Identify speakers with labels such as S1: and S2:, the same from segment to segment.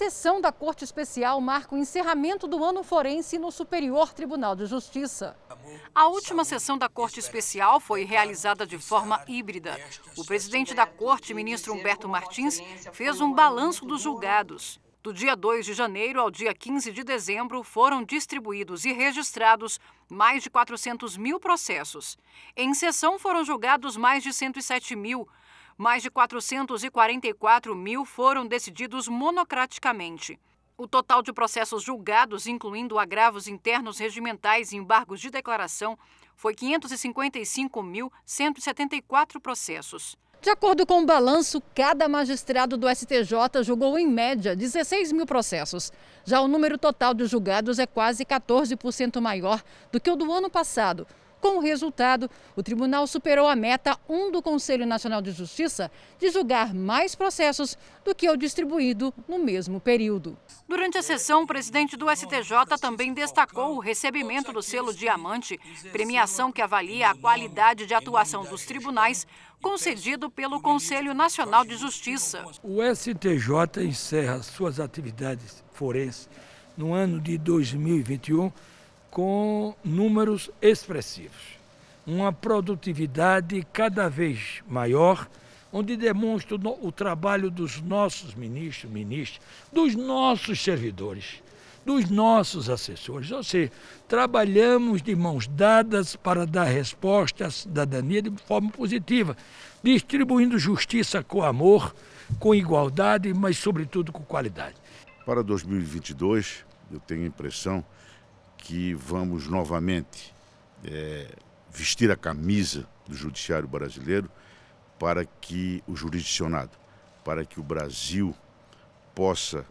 S1: sessão da Corte Especial marca o encerramento do ano forense no Superior Tribunal de Justiça. A última sessão da Corte Especial foi realizada de forma híbrida. O presidente da Corte, ministro Humberto Martins, fez um balanço dos julgados. Do dia 2 de janeiro ao dia 15 de dezembro, foram distribuídos e registrados mais de 400 mil processos. Em sessão foram julgados mais de 107 mil mais de 444 mil foram decididos monocraticamente. O total de processos julgados, incluindo agravos internos regimentais e embargos de declaração, foi 555.174 processos. De acordo com o balanço, cada magistrado do STJ julgou em média 16 mil processos. Já o número total de julgados é quase 14% maior do que o do ano passado, com o resultado, o tribunal superou a meta 1 do Conselho Nacional de Justiça de julgar mais processos do que o distribuído no mesmo período. Durante a sessão, o presidente do STJ também destacou o recebimento do selo diamante, premiação que avalia a qualidade de atuação dos tribunais, concedido pelo Conselho Nacional de Justiça.
S2: O STJ encerra suas atividades forenses no ano de 2021 com números expressivos, uma produtividade cada vez maior, onde demonstra o trabalho dos nossos ministros, ministros, dos nossos servidores, dos nossos assessores. Ou seja, trabalhamos de mãos dadas para dar resposta à cidadania de forma positiva, distribuindo justiça com amor, com igualdade, mas sobretudo com qualidade.
S3: Para 2022, eu tenho a impressão que vamos novamente é, vestir a camisa do judiciário brasileiro para que o jurisdicionado, para que o Brasil possa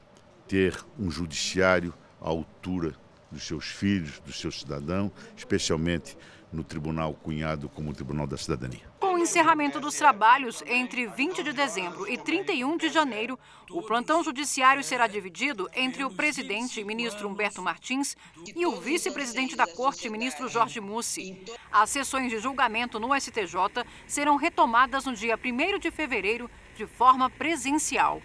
S3: ter um judiciário à altura dos seus filhos, dos seus cidadãos, especialmente no tribunal cunhado como o Tribunal da Cidadania
S1: encerramento dos trabalhos entre 20 de dezembro e 31 de janeiro, o plantão judiciário será dividido entre o presidente, ministro Humberto Martins, e o vice-presidente da Corte, ministro Jorge Mussi. As sessões de julgamento no STJ serão retomadas no dia 1 de fevereiro, de forma presencial.